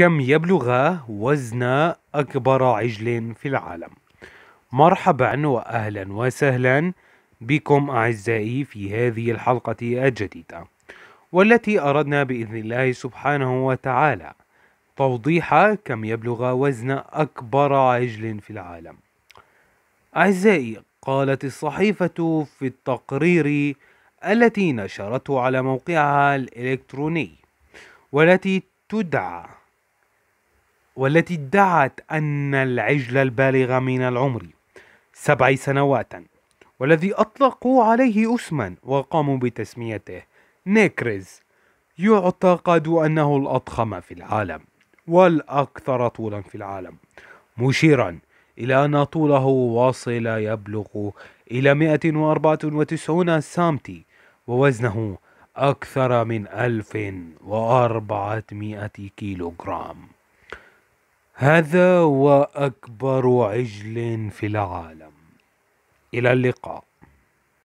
كم يبلغ وزن أكبر عجل في العالم؟ مرحبا وأهلا وسهلا بكم أعزائي في هذه الحلقة الجديدة والتي أردنا بإذن الله سبحانه وتعالى توضيح كم يبلغ وزن أكبر عجل في العالم أعزائي قالت الصحيفة في التقرير التي نشرته على موقعها الإلكتروني والتي تدعى والتي ادعت أن العجل البالغ من العمر سبع سنوات والذي أطلقوا عليه اسما وقاموا بتسميته نيكريز يعتقد أنه الأضخم في العالم والأكثر طولا في العالم مشيرا إلى أن طوله واصل يبلغ إلى 194 سامتي ووزنه أكثر من 1400 كيلوغرام هذا وأكبر عجل في العالم إلى اللقاء